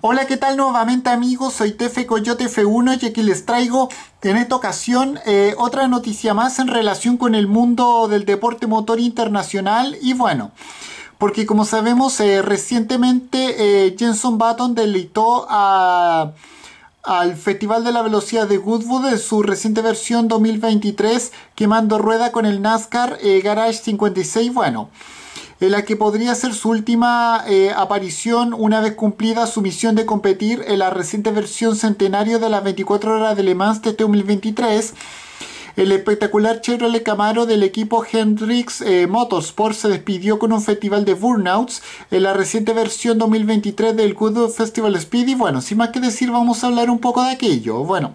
Hola, ¿qué tal nuevamente amigos? Soy Tefe Coyote F1 y aquí les traigo en esta ocasión eh, otra noticia más en relación con el mundo del deporte motor internacional y bueno, porque como sabemos eh, recientemente eh, Jenson Button delitó al Festival de la Velocidad de Goodwood en su reciente versión 2023 quemando rueda con el NASCAR Garage 56. Bueno, en la que podría ser su última eh, aparición una vez cumplida su misión de competir en la reciente versión centenario de las 24 horas de Le Mans de 2023. Este el espectacular Chevrolet Camaro del equipo Hendrix Motorsports eh, Motorsport se despidió con un festival de burnouts en la reciente versión 2023 del Goodwood Festival Speed. Y bueno, sin más que decir, vamos a hablar un poco de aquello. Bueno.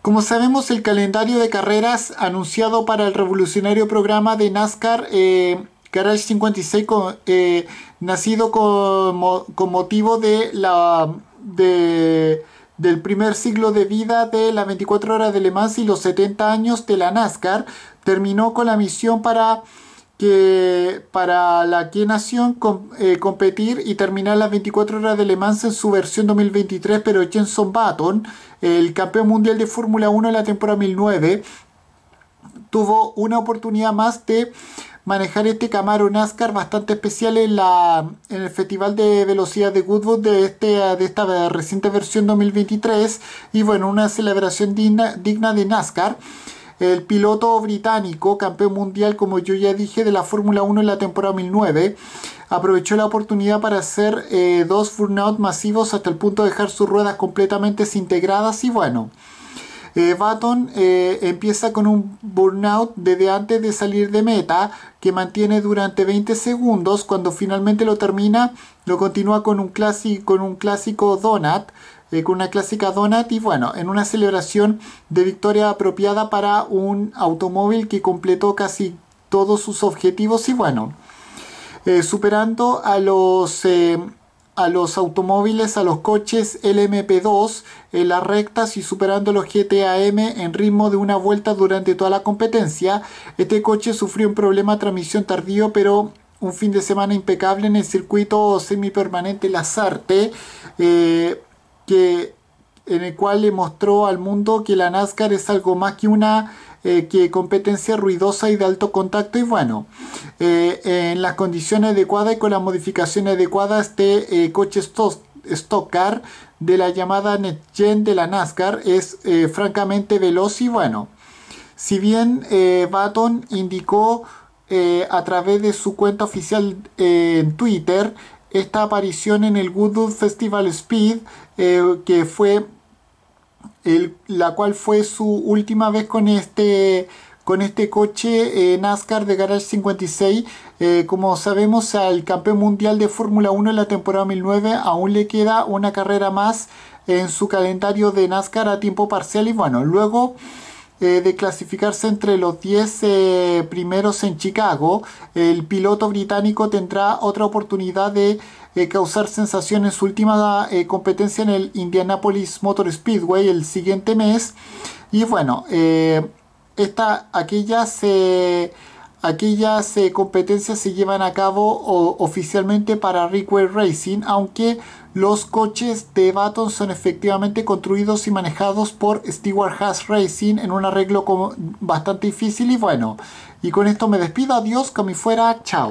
Como sabemos, el calendario de carreras anunciado para el revolucionario programa de NASCAR eh, Garage 56, eh, nacido con, motivo de la, del primer siglo de vida de las 24 horas de Le Mans y los 70 años de la NASCAR, terminó con la misión para que para la que nación eh, competir y terminar las 24 horas de Le Mans en su versión 2023, pero Jenson Button, el campeón mundial de Fórmula 1 en la temporada 2009, tuvo una oportunidad más de manejar este Camaro NASCAR bastante especial en, la, en el Festival de Velocidad de Goodwood de, este, de esta reciente versión 2023 y bueno, una celebración digna, digna de NASCAR. El piloto británico, campeón mundial, como yo ya dije, de la Fórmula 1 en la temporada 2009, aprovechó la oportunidad para hacer eh, dos burnout masivos hasta el punto de dejar sus ruedas completamente desintegradas y bueno, Button eh, Baton eh, empieza con un burnout desde antes de salir de meta que mantiene durante 20 segundos. Cuando finalmente lo termina, lo continúa con un, clásico donut, eh, con una clásica donut y bueno, en una celebración de victoria apropiada para un automóvil que completó casi todos sus objetivos y bueno, superando a los a los automóviles, a los coches LMP2 en las rectas y superando los GTAM en ritmo de una vuelta durante toda la competencia. Este coche sufrió un problema de transmisión tardío, pero un fin de semana impecable en el circuito semipermanente Lazarte, eh, que, en el cual le mostró al mundo que la NASCAR es algo más que una eh, que competencia ruidosa y de alto contacto y bueno, eh, en las condiciones adecuadas y con las modificaciones adecuadas Este coche coches Stock Car de la llamada NetGen de la NASCAR es francamente veloz y bueno. Si bien Baton indicó a través de su cuenta oficial en Twitter esta aparición en el Goodwood Festival Speed que fue la cual fue su última vez con este con este coche eh, NASCAR de Garage 56. Eh, como sabemos, al campeón mundial de Fórmula 1 en la temporada 2009 aún le queda una carrera más en su calendario de NASCAR a tiempo parcial. Y bueno, luego eh, de clasificarse entre los 10 primeros en Chicago, el piloto británico tendrá otra oportunidad de eh, causar sensación en su última eh, competencia en el Indianapolis Motor Speedway el siguiente mes. Y bueno, eh, esta, aquellas, aquellas competencias se llevan a cabo oficialmente para Rickway Racing, aunque los coches de Baton son efectivamente construidos y manejados por Stewart Haas Racing en un arreglo bastante difícil y bueno. Y con esto me despido, adiós, que me fuera, chao.